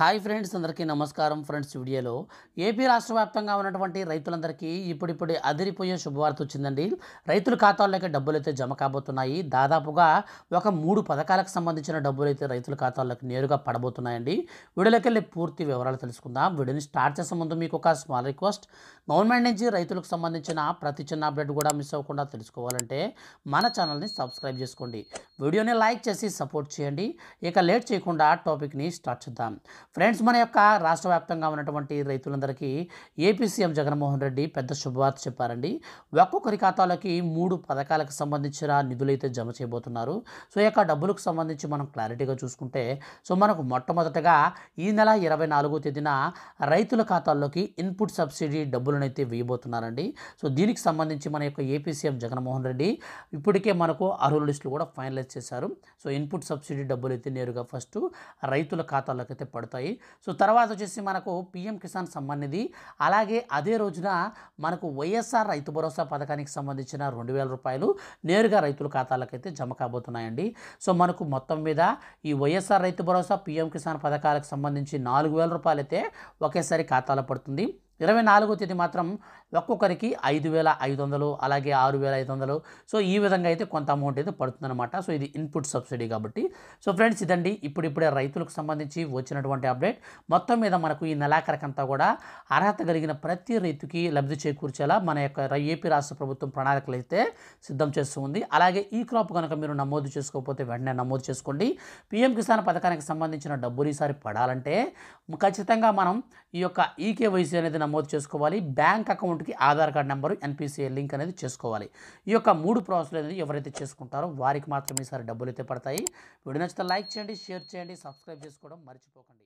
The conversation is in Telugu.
హాయ్ ఫ్రెండ్స్ అందరికీ నమస్కారం ఫ్రెండ్స్ వీడియోలో ఏపీ రాష్ట్ర వ్యాప్తంగా ఉన్నటువంటి రైతులందరికీ ఇప్పుడిప్పుడు అదిరిపోయే శుభవార్త వచ్చిందండి రైతుల ఖాతాల్లోకి డబ్బులు అయితే జమ కాబోతున్నాయి దాదాపుగా ఒక మూడు పథకాలకు సంబంధించిన డబ్బులు అయితే రైతుల ఖాతాల్లోకి నేరుగా పడబోతున్నాయండి వీడియోలోకి వెళ్ళి పూర్తి వివరాలు తెలుసుకుందాం వీడియోని స్టార్ట్ చేసే ముందు మీకు ఒక స్మాల్ రిక్వెస్ట్ గవర్నమెంట్ నుంచి రైతులకు సంబంధించిన ప్రతి చిన్న అప్డేట్ కూడా మిస్ అవ్వకుండా తెలుసుకోవాలంటే మన ఛానల్ని సబ్స్క్రైబ్ చేసుకోండి వీడియోని లైక్ చేసి సపోర్ట్ చేయండి ఇక లేట్ చేయకుండా టాపిక్ని స్టార్ట్ చేద్దాం ఫ్రెండ్స్ మన యొక్క రాష్ట్ర వ్యాప్తంగా ఉన్నటువంటి రైతులందరికీ ఏపీ సీఎం జగన్మోహన్ రెడ్డి పెద్ద శుభవార్త చెప్పారండి ఒక్కొక్కరి ఖాతాలకి మూడు పథకాలకు సంబంధించిన నిధులైతే జమ చేయబోతున్నారు సో ఈ యొక్క డబ్బులకు సంబంధించి మనం క్లారిటీగా చూసుకుంటే సో మనకు మొట్టమొదటగా ఈ నెల ఇరవై నాలుగో తేదీన రైతుల ఖాతాల్లోకి ఇన్పుట్ సబ్సిడీ డబ్బులనైతే వేయబోతున్నారండి సో దీనికి సంబంధించి మన యొక్క ఏపీ సీఎం జగన్మోహన్ రెడ్డి ఇప్పటికే మనకు అర్హుల లిస్టులు కూడా ఫైనలైజ్ చేశారు సో ఇన్పుట్ సబ్సిడీ డబ్బులు అయితే నేరుగా ఫస్ట్ రైతుల ఖాతాల్లోకి అయితే పడుతుంది పడతాయి సో తర్వాత వచ్చేసి మనకు పిఎం కిసాన్ సంబంధించి అలాగే అదే రోజున మనకు వైఎస్ఆర్ రైతు భరోసా పథకానికి సంబంధించిన రెండు వేల రూపాయలు నేరుగా రైతుల ఖాతాలకైతే జమ కాబోతున్నాయండి సో మనకు మొత్తం మీద ఈ వైఎస్ఆర్ రైతు భరోసా పిఎం కిసాన్ పథకాలకు సంబంధించి నాలుగు వేల రూపాయలు అయితే ఒకేసారి ఖాతాలో పడుతుంది ఇరవై నాలుగో తేదీ మాత్రం ఒక్కొక్కరికి ఐదు వేల ఐదు వందలు అలాగే ఆరు వేల ఐదు వందలు సో ఈ విధంగా అయితే కొంత అమౌంట్ అయితే పడుతుందన్నమాట సో ఇది ఇన్పుట్ సబ్సిడీ కాబట్టి సో ఫ్రెండ్స్ ఇదండి ఇప్పుడిప్పుడే రైతులకు సంబంధించి వచ్చినటువంటి అప్డేట్ మొత్తం మీద మనకు ఈ నెలాఖరికంతా కూడా అర్హత కలిగిన ప్రతి రైతుకి లబ్ధి చేకూర్చేలా మన యొక్క ఏపీ రాష్ట్ర ప్రభుత్వం ప్రణాళికలు అయితే సిద్ధం చేస్తుంది అలాగే ఈ క్రాప్ కనుక మీరు నమోదు చేసుకోకపోతే వెంటనే నమోదు చేసుకోండి పిఎం కిసాన్ పథకానికి సంబంధించిన డబ్బులు ఈసారి పడాలంటే ఖచ్చితంగా మనం ఈ యొక్క ఈకేవైసీ e అనేది నమోదు చేసుకోవాలి బ్యాంక్ అకౌంట్కి Aadhaar card number NPCI link అనేది చేసుకోవాలి ఈ యొక్క మూడు ప్రాసెస్లు అనేది ఎవరైతే చేసుకుంటారో వారికి మాత్రమే ఈసారి డబ్బులు అయితే పడతాయి వీడియో నచ్చితే లైక్ చేయండి షేర్ చేయండి సబ్స్క్రైబ్ చేసుకోవడం మర్చిపోకండి